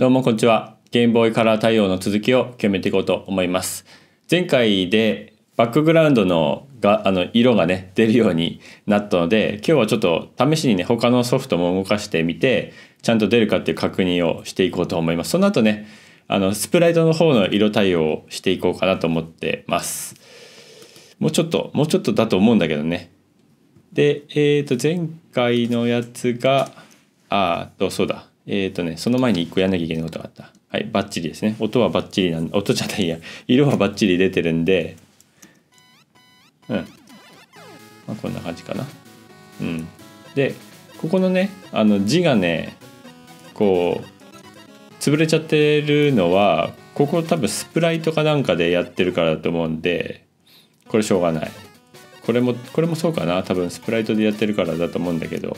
どうもこんにちは。ゲームボーイカラー対応の続きを決めていこうと思います。前回でバックグラウンドのがあの色がね出るようになったので今日はちょっと試しにね他のソフトも動かしてみてちゃんと出るかっていう確認をしていこうと思います。その後ねあのスプライトの方の色対応をしていこうかなと思ってます。もうちょっともうちょっとだと思うんだけどね。でえっ、ー、と前回のやつがああとそうだえっ、ー、とね、その前に一個やんなきゃいけないことがあった。はい、バッチリですね。音はバッチリなん、音じゃないや、色はバッチリ出てるんで、うん。まあ、こんな感じかな。うん。で、ここのね、あの字がね、こう、潰れちゃってるのは、ここ多分スプライトかなんかでやってるからだと思うんで、これしょうがない。これも、これもそうかな。多分スプライトでやってるからだと思うんだけど、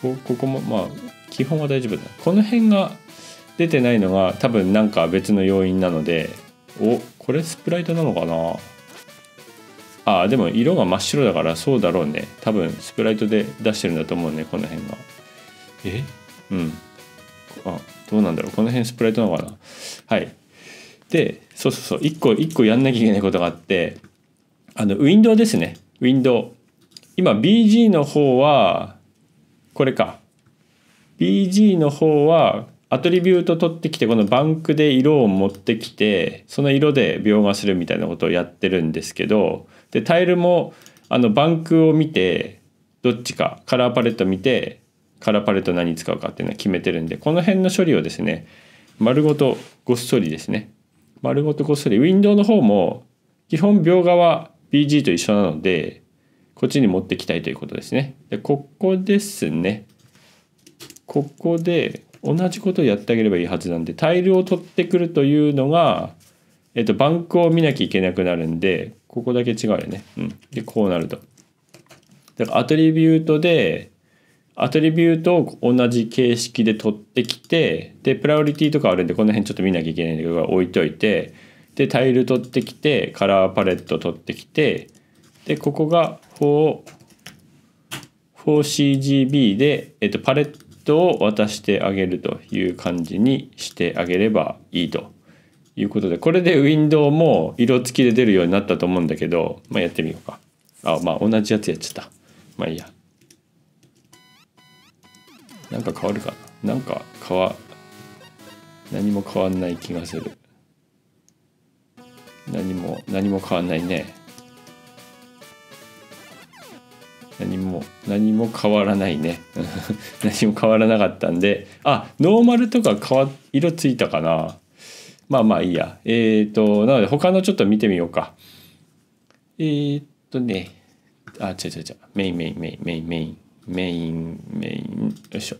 こここもまあ基本は大丈夫だこの辺が出てないのが多分なんか別の要因なのでおこれスプライトなのかなああでも色が真っ白だからそうだろうね多分スプライトで出してるんだと思うねこの辺がえうんあどうなんだろうこの辺スプライトなのかなはいでそうそうそう一個一個やんなきゃいけないことがあってあのウィンドウですねウィンドウ今 BG の方はこれか BG の方はアトリビュート取ってきてこのバンクで色を持ってきてその色で描画するみたいなことをやってるんですけどでタイルもあのバンクを見てどっちかカラーパレット見てカラーパレット何使うかっていうのは決めてるんでこの辺の処理をですね丸ごとごっそりですね丸ごとごっそりウィンドウの方も基本描画は BG と一緒なのでこっちに持ってきたいということですね。で、ここですね。ここで同じことをやってあげればいいはずなんで、タイルを取ってくるというのが、えっと、バンクを見なきゃいけなくなるんで、ここだけ違うよね。うん。で、こうなると。だからアトリビュートで、アトリビュートを同じ形式で取ってきて、で、プライオリティとかあるんで、この辺ちょっと見なきゃいけないんだけど、置いといて、で、タイル取ってきて、カラーパレット取ってきて、で、ここが 4, c g b で、えっと、パレットを渡してあげるという感じにしてあげればいいということで、これでウィンドウも色付きで出るようになったと思うんだけど、まあ、やってみようか。あ、まあ同じやつやっちゃった。まあいいや。なんか変わるかな。なんか変わ、何も変わんない気がする。何も、何も変わんないね。何も何も変わらないね 何も変わらなかったんであノーマルとか変わ色ついたかなまあまあいいやえっ、ー、となので他のちょっと見てみようかえっ、ー、とねあ違う違う違うメインメインメインメインメインメインメインよいしょ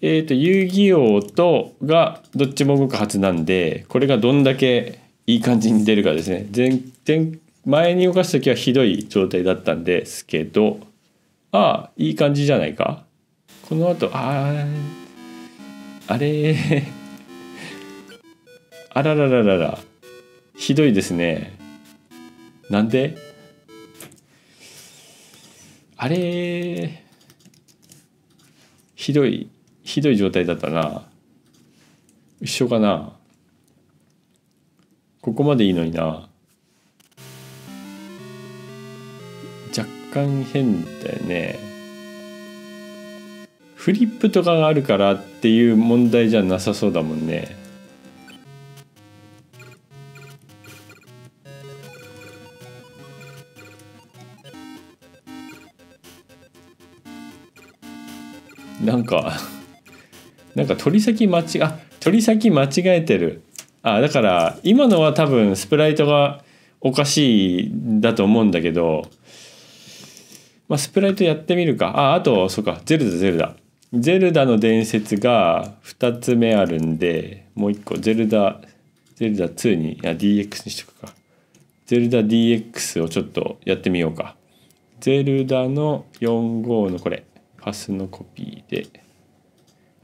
えっ、ー、と遊戯王とがどっちも動くはずなんでこれがどんだけいい感じに出るかですね前前前に動かす時はひどい状態だったんですけどああいい感じじゃないかこの後あああれ あらららららひどいですねなんであれひどいひどい状態だったな一緒かなここまでいいのにな干変だよねフリップとかがあるからっていう問題じゃなさそうだもんねなんか なんか取り先間違あ取り先間違えてるあだから今のは多分スプライトがおかしいだと思うんだけどまあ、スプライトやってみるか。あ、あと、そうか、ゼルダ、ゼルダ。ゼルダの伝説が2つ目あるんで、もう1個、ゼルダ、ゼルダ2に、いや、DX にしとくか。ゼルダ DX をちょっとやってみようか。ゼルダの45のこれ、パスのコピーで、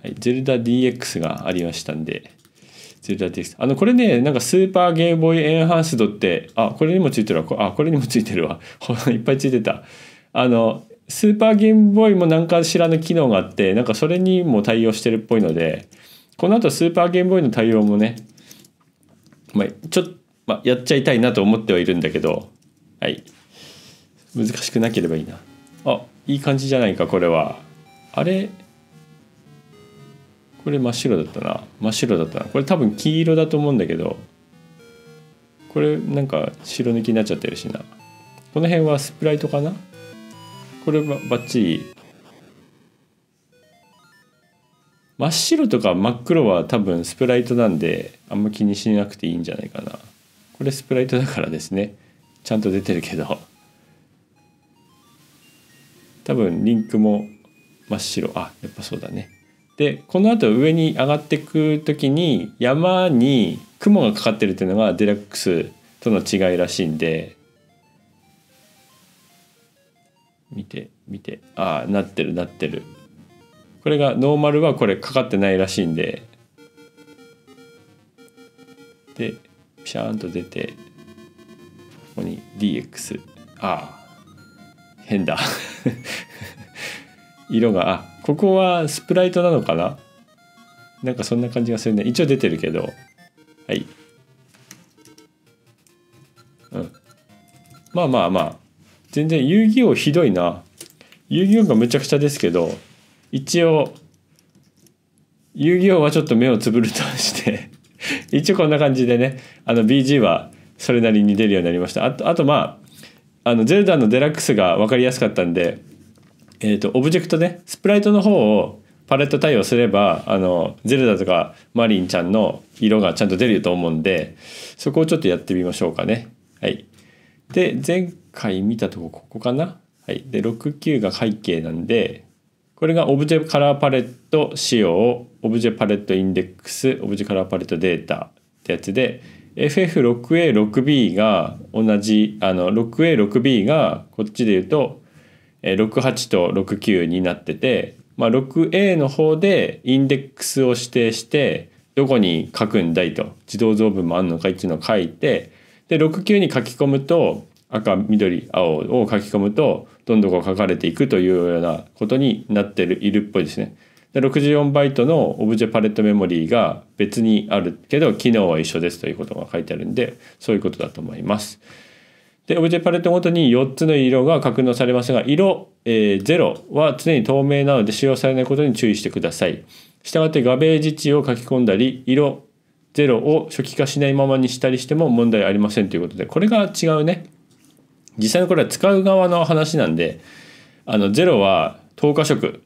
はい、ゼルダ DX がありましたんで、ゼルダ DX。あの、これね、なんかスーパーゲームボーイエンハンスドって、あ、これにもついてるわ。あ、これにもついてるわ。いっぱいついてた。あのスーパーゲームボーイも何かしらの機能があってなんかそれにも対応してるっぽいのでこの後スーパーゲームボーイの対応もね、まあ、ちょっと、まあ、やっちゃいたいなと思ってはいるんだけどはい難しくなければいいなあいい感じじゃないかこれはあれこれ真っ白だったな真っ白だったなこれ多分黄色だと思うんだけどこれなんか白抜きになっちゃってるしなこの辺はスプライトかなこれはバッチリ真っ白とか真っ黒は多分スプライトなんであんま気にしなくていいんじゃないかなこれスプライトだからですねちゃんと出てるけど多分リンクも真っ白あやっぱそうだねでこの後上に上がってく時に山に雲がかかってるっていうのがデラックスとの違いらしいんで見て見てああなってるなってるこれがノーマルはこれかかってないらしいんででピシャーンと出てここに DX ああ変だ 色があここはスプライトなのかななんかそんな感じがするね一応出てるけどはいうんまあまあまあ全然遊戯王ひどいな遊戯王がむちゃくちゃですけど一応遊戯王はちょっと目をつぶるとして 一応こんな感じでねあの BG はそれなりに出るようになりましたあとあとまああのゼルダのデラックスが分かりやすかったんでえーと、オブジェクトねスプライトの方をパレット対応すればあのゼルダとかマリンちゃんの色がちゃんと出ると思うんでそこをちょっとやってみましょうかね。はい、で前回見たとこここかなはいで69が背景なんでこれがオブジェカラーパレット仕様オブジェパレットインデックスオブジェカラーパレットデータってやつで FF6A6B が同じあの 6A6B がこっちで言うと68と69になってて、まあ、6A の方でインデックスを指定してどこに書くんだいと自動造文もあんのかっていうのを書いてで69に書き込むと赤緑青を書き込むとどんどんこう書かれていくというようなことになってるいるっぽいですね。で64バイトのオブジェパレットメモリーが別にあるけど機能は一緒ですということが書いてあるんでそういうことだと思います。でオブジェパレットごとに4つの色が格納されますが色、えー、0は常に透明なので使用されないことに注意してください。したがって画ベージ値を書き込んだり色0を初期化しないままにしたりしても問題ありませんということでこれが違うね実際のこれは使う側の話なんであの0は10日食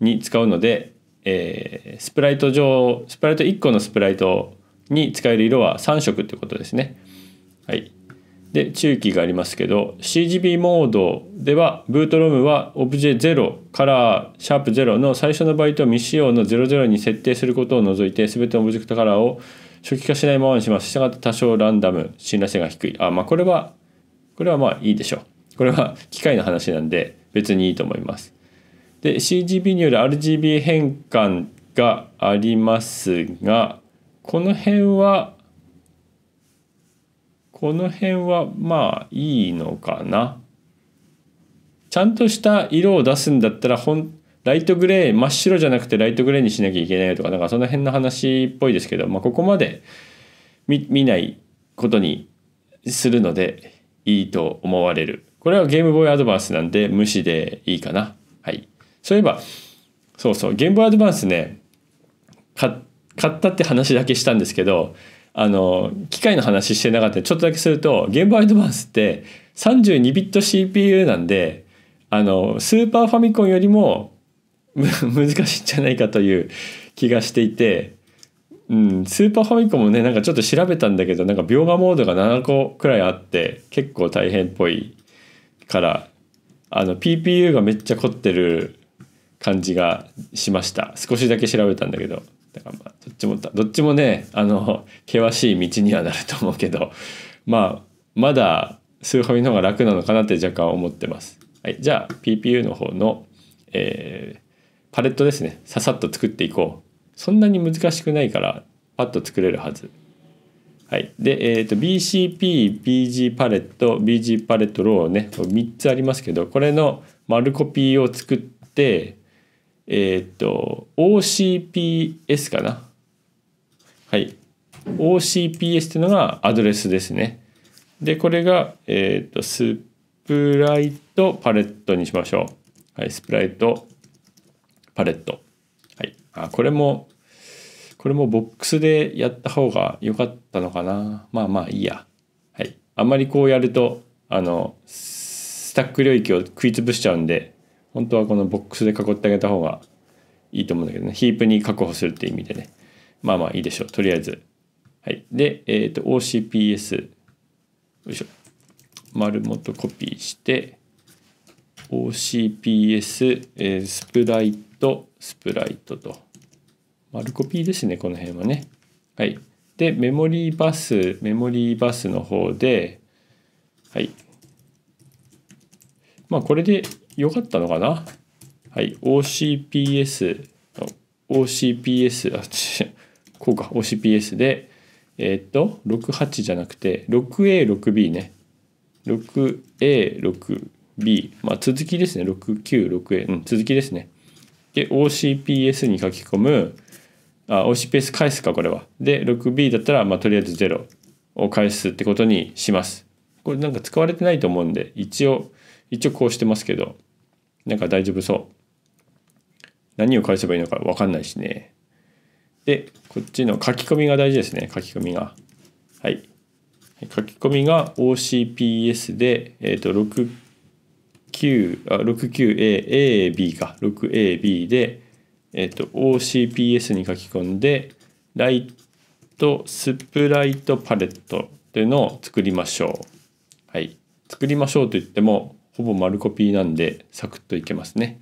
に使うので、えー、スプライト上スプライト1個のスプライトに使える色は3色ってことですね。はい、で中期がありますけど CGB モードではブートロムはオブジェ0カラーシャープ0の最初のバイトを未使用の00に設定することを除いて全てのオブジェクトカラーを初期化しないままにします。したがって多少ランダム、信頼性が低い。あ、まあこれはこれはまあいいでしょう。これは機械の話なんで別にいいと思います。で CGB による RGB 変換がありますがこの辺はこの辺はまあいいのかな。ちゃんとした色を出すんだったらん、ライトグレー真っ白じゃなくてライトグレーにしなきゃいけないとかなんかその辺の話っぽいですけど、まあ、ここまで見ないことにするのでいいと思われる。これはゲームボーイアドバンスなんで無視でいいかな。はい。そういえば、そうそう、ゲームボーイアドバンスね、買ったって話だけしたんですけど、あの、機械の話してなかったちょっとだけすると、ゲームボーイアドバンスって32ビット CPU なんで、あの、スーパーファミコンよりも 難しいんじゃないかという気がしていて、うん、スーパーファミコンもねなんかちょっと調べたんだけどなんか描画モードが7個くらいあって結構大変っぽいからあの PPU がめっちゃ凝ってる感じがしました少しだけ調べたんだけどだからまあどっちもどっちもねあの険しい道にはなると思うけど まあまだスーファミの方が楽なのかなって若干思ってます。はい、じゃあ PPU の方の、えー、パレットですねささっと作っていこう。そんなに難しくないからパッと作れるはず。はい、で、えーと、BCP、BG パレット、BG パレットローね3つありますけどこれの丸コピーを作ってえっ、ー、と OCPS かな。はい OCPS っていうのがアドレスですね。でこれが、えーとスプライトパレットにしましょう。はい、スプライトパレット。あこれもこれもボックスでやった方が良かったのかなまあまあいいやはいあんまりこうやるとあのスタック領域を食い潰しちゃうんで本当はこのボックスで囲ってあげた方がいいと思うんだけどねヒープに確保するっていう意味でねまあまあいいでしょうとりあえずはいでえっ、ー、と OCPS よいしょ丸元とコピーして OCPS、えー、スプライトスプライトと。丸コピーですね、この辺はね。はい。で、メモリーバス、メモリーバスの方で、はい。まあ、これで良かったのかなはい。OCPS、OCPS、あ、こうか、OCPS で、えー、っと、68じゃなくて、6A、6B ね。6A、6B。まあ、続きですね。6、9、6A。うん、続きですね。で、OCPS に書き込むあ OCPS 返すかこれはで 6B だったら、まあ、とりあえず0を返すってことにしますこれなんか使われてないと思うんで一応一応こうしてますけどなんか大丈夫そう何を返せばいいのかわかんないしねでこっちの書き込みが大事ですね書き込みがはい書き込みが OCPS で、えー、と6あ 69AAB か 6AB で、えっと OCPS に書き込んでライトスプライトパレットというのを作りましょうはい作りましょうといってもほぼ丸コピーなんでサクッといけますね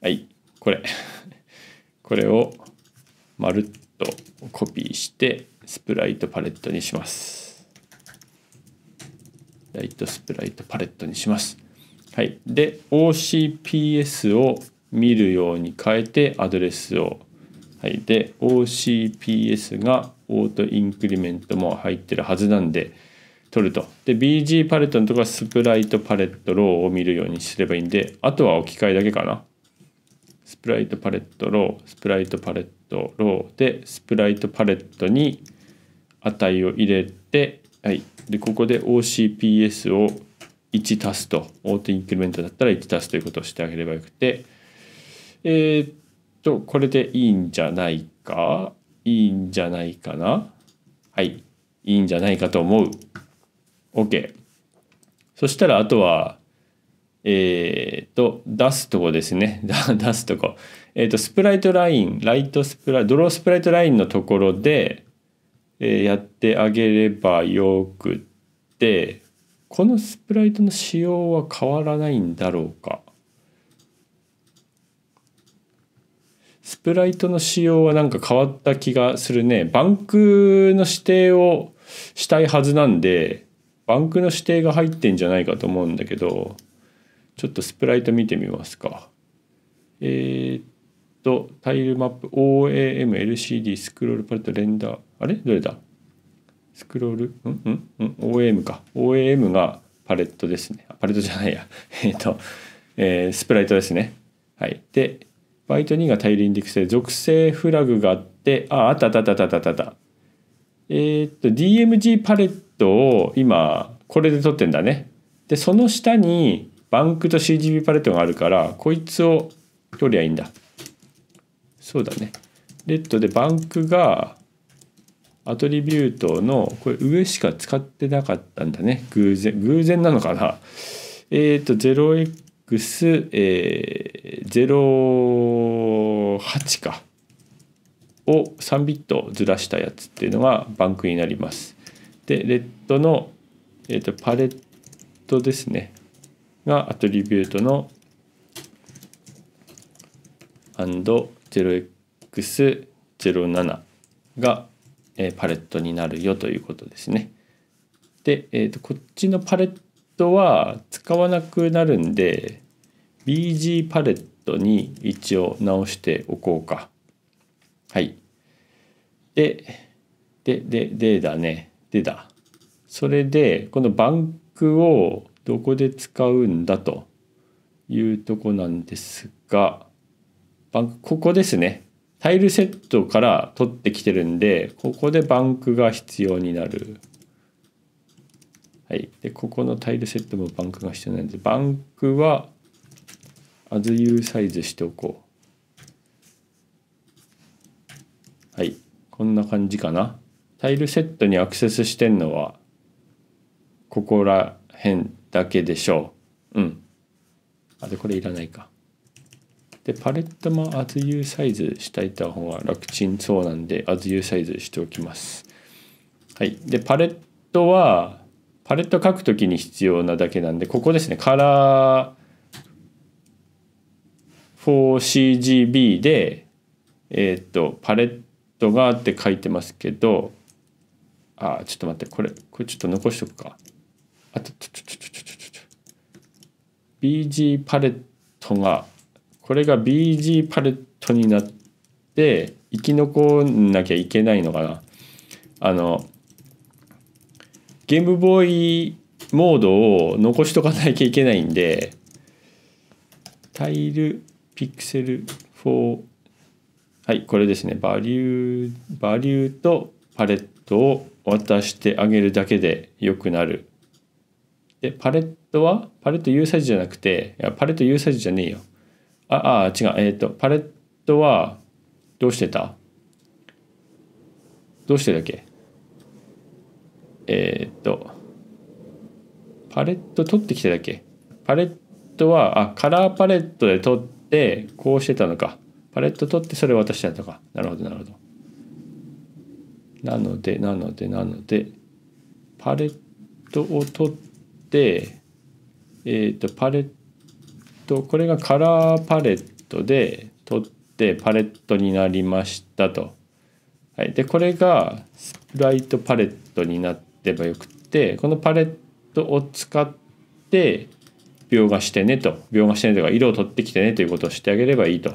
はいこれ これをまるっとコピーしてスプライトパレットにしますライトスプライトパレットにしますはい、で OCPS を見るように変えてアドレスを、はい、で OCPS がオートインクリメントも入ってるはずなんで取るとで BG パレットのとこはスプライトパレットローを見るようにすればいいんであとは置き換えだけかなスプライトパレットロースプライトパレットローでスプライトパレットに値を入れてはいでここで OCPS を1足すと、オートインクリメントだったら1足すということをしてあげればよくて、えー、っと、これでいいんじゃないかいいんじゃないかなはい。いいんじゃないかと思う。OK。そしたら、あとは、えー、っと、出すとこですね。出すとこ。えー、っと、スプライトライン、ライトスプライ、ドロースプライトラインのところで、えやってあげればよくて、このスプライトの仕様は変わらないんだろうかスプライトの仕様はなんか変わった気がするねバンクの指定をしたいはずなんでバンクの指定が入ってんじゃないかと思うんだけどちょっとスプライト見てみますかえー、っとタイルマップ OAMLCD スクロールパレットレンダーあれどれだスクロール、うんうんうん ?OAM か。OAM がパレットですね。パレットじゃないや。えっ、と、えー、スプライトですね。はい。で、バイト2がタイルインデックスで、属性フラグがあって、あ、あったあったあったあったあったえっ、と、DMG パレットを今、これで撮ってんだね。で、その下にバンクと CGB パレットがあるから、こいつを取りゃいいんだ。そうだね。レッドでバンクが、アトリビュートのこれ上しか使ってなかったんだね偶然偶然なのかなえっ、ー、と 0x08、えー、かを3ビットずらしたやつっていうのがバンクになりますでレッドの、えーと、とパレットですねがアトリビュートの and 0x07 がえパレットになるよということですね。で、えー、とこっちのパレットは使わなくなるんで BG パレットに一応直しておこうか。はい。で、で、で、でだね。でだ。それで、このバンクをどこで使うんだというとこなんですが、バンク、ここですね。タイルセットから取ってきてるんで、ここでバンクが必要になる。はい。で、ここのタイルセットもバンクが必要なんで、バンクは as u サイズしておこう。はい。こんな感じかな。タイルセットにアクセスしてんのは、ここら辺だけでしょう。うん。あ、で、これいらないか。でパレットも厚湯サイズしていた方が楽ちんそうなんで厚湯サイズしておきますはいでパレットはパレット書くときに必要なだけなんでここですねカラー 4CGB でえっ、ー、とパレットがって書いてますけどあちょっと待ってこれこれちょっと残しとくかあとちょちょちょちょちょちょ BG パレットがこれが BG パレットになって生き残んなきゃいけないのかなあのゲームボーイモードを残しとかなきゃいけないんでタイルピクセル4はいこれですねバリューバリューとパレットを渡してあげるだけで良くなるでパレットはパレット U サイズじゃなくていやパレット U サイズじゃねえよああ違うえっ、ー、とパレットはどうしてたどうしてだっけえっ、ー、とパレット取ってきてだっけパレットはあカラーパレットで取ってこうしてたのかパレット取ってそれを渡してたのかなるほどなるほどなのでなのでなのでパレットを取ってえっ、ー、とパレットとこれがカラーパレットで取ってパレットになりましたと。はい、でこれがスプライトパレットになってばよくってこのパレットを使って描画してねと描画してねとか色を取ってきてねということをしてあげればいいと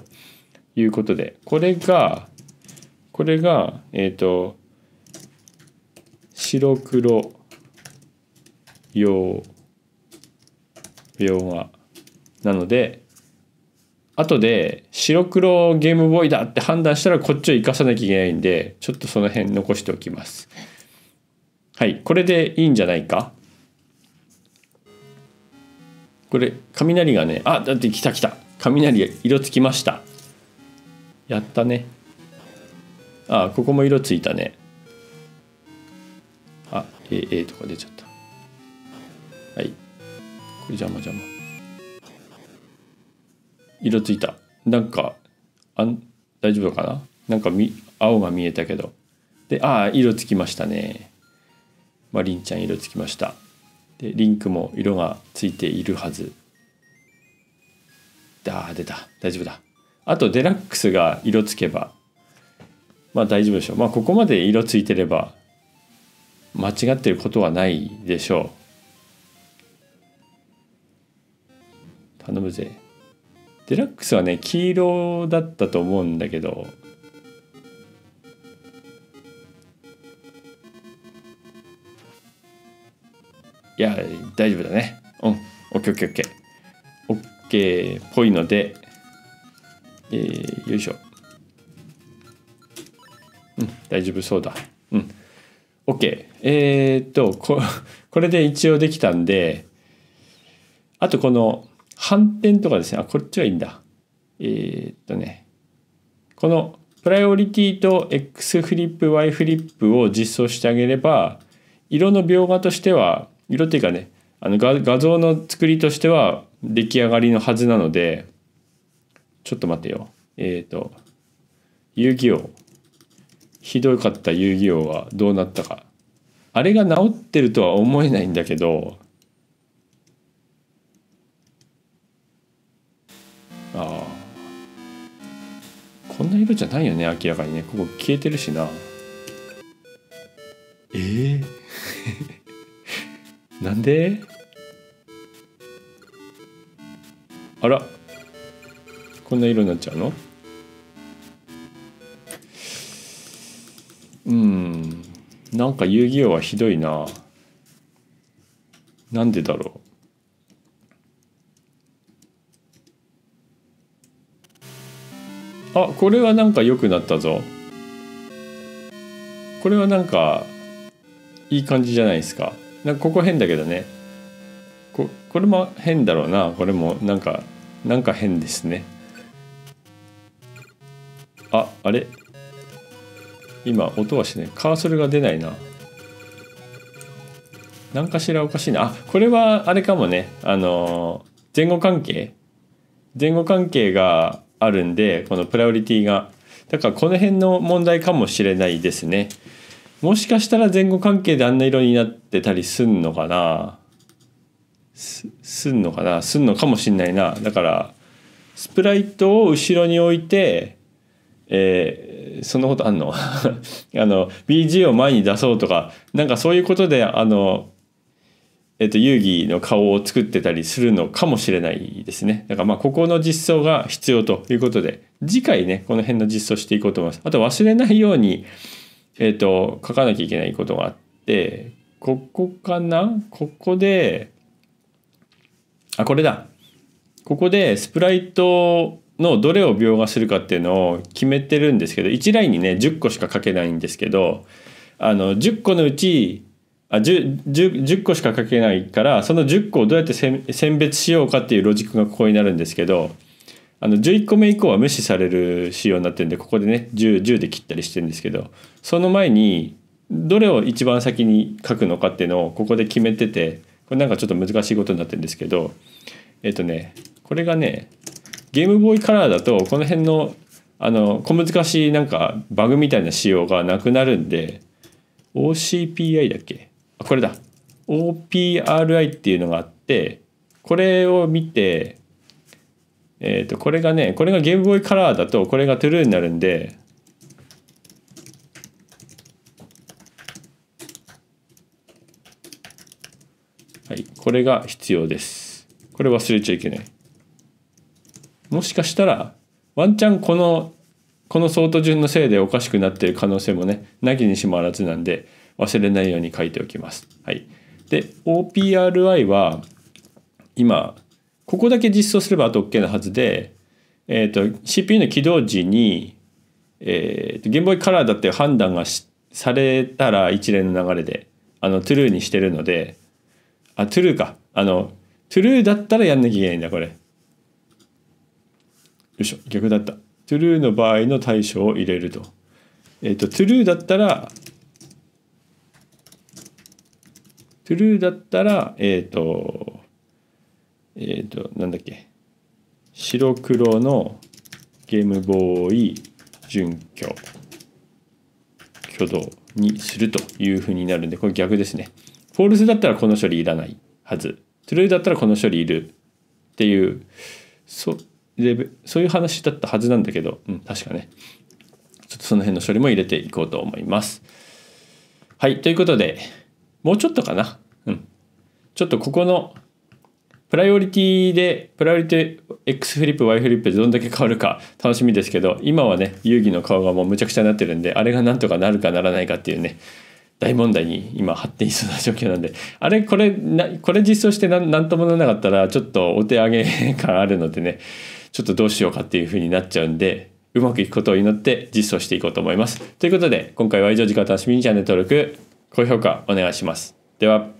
いうことでこれがこれがえっ、ー、と白黒用描画なので後で白黒ゲームボーイだって判断したらこっちを生かさなきゃいけないんでちょっとその辺残しておきますはいこれでいいんじゃないかこれ雷がねあだって来た来た雷色つきましたやったねあここも色ついたねあえ、えとか出ちゃったはいこれ邪魔邪魔色ついたなんかあん大丈夫かななんかみ青が見えたけどでああ色つきましたねまありんちゃん色つきましたでリンクも色がついているはずだ出た大丈夫だあとデラックスが色つけばまあ大丈夫でしょうまあここまで色ついてれば間違ってることはないでしょう頼むぜ。デラックスはね黄色だったと思うんだけどいや大丈夫だねうん OKOKOKOK っぽいのでえー、よいしょうん大丈夫そうだうん OK えー、っとこ これで一応できたんであとこの反転とかですね、あ、こっちはいいんだ。えー、っとね、このプライオリティと X フリップ、Y フリップを実装してあげれば、色の描画としては、色っていうかね、あの画画像の作りとしては出来上がりのはずなので、ちょっと待ってよ。えっ、と、遊戯王。ひどかった遊戯王はどうなったか。あれが治ってるとは思えないんだけど、あこんな色じゃないよね明らかにねここ消えてるしなえー、なんであらこんな色になっちゃうのうんなんか遊戯王はひどいななんでだろうこれはなんか良くなったぞこれはなんかいい感じじゃないですかなんかここ変だけどねここれも変だろうなこれもなんかなんか変ですねああれ今音はしないカーソルが出ないな何かしらおかしいなあこれはあれかもねあの前後関係前後関係があるんでこのプライオリティがだからこの辺の問題かもしれないですねもしかしたら前後関係であんな色になってたりすんのかなすんのかなすんのかもしんないなだからスプライトを後ろに置いてえー、そんなことあんの あの BG を前に出そうとかなんかそういうことであのえっと、遊戯の顔を作ってたりするのかもしれないですね。だからまあここの実装が必要ということで次回ねこの辺の実装していこうと思います。あと忘れないように、えっと、書かなきゃいけないことがあってここかなここであこれだここでスプライトのどれを描画するかっていうのを決めてるんですけど1ラインにね10個しか書けないんですけどあの10個のうちあ 10, 10, 10, 個しか書けないからその10個をどうやって選別しようかっていうロジックがここになるんですけどあの11個目以降は無視される仕様になってるんでここでね 10, 10で切ったりしてるんですけどその前にどれを一番先に書くのかっていうのをここで決めててこれなんかちょっと難しいことになってるんですけどえっ、とねこれがねゲームボーイカラーだとこの辺のあの小難しいなんかバグみたいな仕様がなくなるんで OCPI だっけあこれだ OPRI っていうのがあってこれを見てえっ、ー、とこれがねこれがゲームボーイカラーだとこれがトゥルーになるんではいこれが必要ですこれ忘れちゃいけないもしかしたらワンチャンこのこの相当順のせいでおかしくなってる可能性もねなきにしもあらずなんで忘れないように書いておきます。はい、で OPRI は今ここだけ実装すればあと OK なはずで、えーと、CPU の起動時に、えーと、ゲームボーイカラーだって判断がされたら一連の流れであの true にしてるのであ true かあの true だったらやんなきゃいけないんだこれよいしょ逆だった true の場合の対象を入れるとえっ、ー、と true だったら true だったら、えっ、ー、と、えっ、ー、と、なんだっけ。白黒のゲームボーイ準拠挙動にするというふうになるんで、これ逆ですね。フォールスだったらこの処理いらないはず。トゥルーだったらこの処理いるっていう、そそういう話だったはずなんだけど、うん、確かね。ちょっとその辺の処理も入れていこうと思います。はい、ということで、もうちょっとかな。うん。ちょっとここの、プライオリティで、プライオリティ X フリップ、Y フリップでどんだけ変わるか楽しみですけど、今はね、遊戯の顔がもうむちゃくちゃになってるんで、あれがなんとかなるかならないかっていうね、大問題に今発展しそうな状況なんで、あれ、これ、なこれ実装してなんともならなかったら、ちょっとお手上げ感あるのでね、ちょっとどうしようかっていう風になっちゃうんで、うまくいくことを祈って実装していこうと思います。ということで、今回は以上時間楽しみにチャンネル登録、高評価お願いします。では。